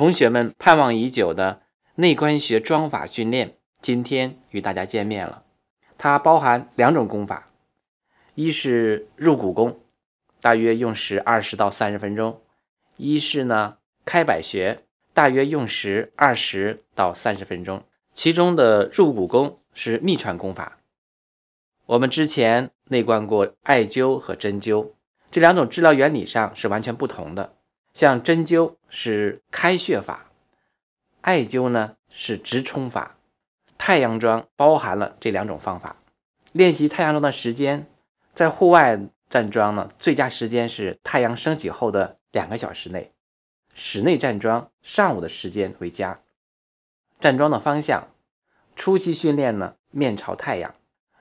同学们盼望已久的内关穴装法训练，今天与大家见面了。它包含两种功法，一是入骨功，大约用时二十到三十分钟；一是呢开百穴，大约用时二十到三十分钟。其中的入骨功是秘传功法。我们之前内观过艾灸和针灸，这两种治疗原理上是完全不同的。像针灸是开穴法，艾灸呢是直冲法，太阳桩包含了这两种方法。练习太阳桩的时间，在户外站桩呢，最佳时间是太阳升起后的两个小时内；室内站桩，上午的时间为佳。站桩的方向，初期训练呢面朝太阳，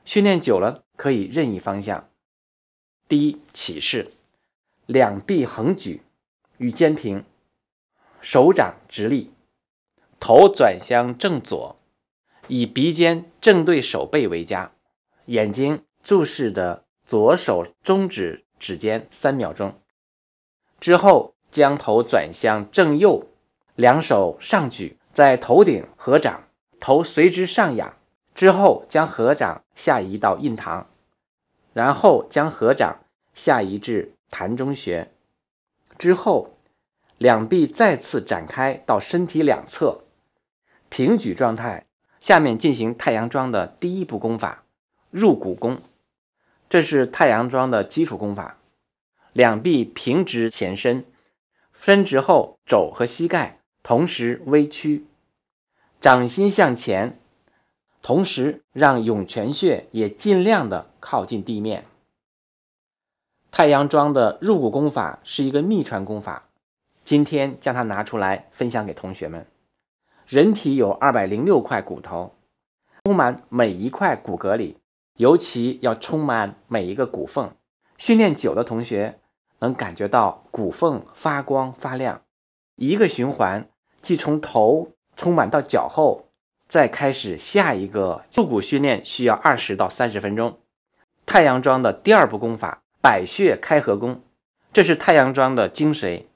训练久了可以任意方向。第一起势，两臂横举。与肩平，手掌直立，头转向正左，以鼻尖正对手背为佳，眼睛注视的左手中指指尖三秒钟，之后将头转向正右，两手上举在头顶合掌，头随之上仰，之后将合掌下移到印堂，然后将合掌下移至痰中穴，之后。两臂再次展开到身体两侧，平举状态。下面进行太阳桩的第一步功法——入骨功。这是太阳桩的基础功法。两臂平直前伸，伸直后肘和膝盖同时微屈，掌心向前，同时让涌泉穴也尽量的靠近地面。太阳桩的入骨功法是一个秘传功法。今天将它拿出来分享给同学们。人体有二百零六块骨头，充满每一块骨骼里，尤其要充满每一个骨缝。训练久的同学能感觉到骨缝发光发亮。一个循环即从头充满到脚后，再开始下一个。筑骨训练需要二十到三十分钟。太阳桩的第二步功法百穴开合功，这是太阳桩的精髓。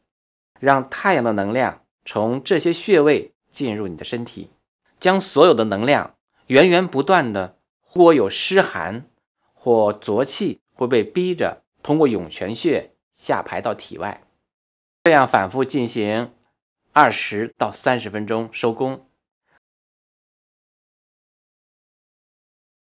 让太阳的能量从这些穴位进入你的身体，将所有的能量源源不断的，或有湿寒，或浊气会被逼着通过涌泉穴下排到体外，这样反复进行二十到三十分钟，收工。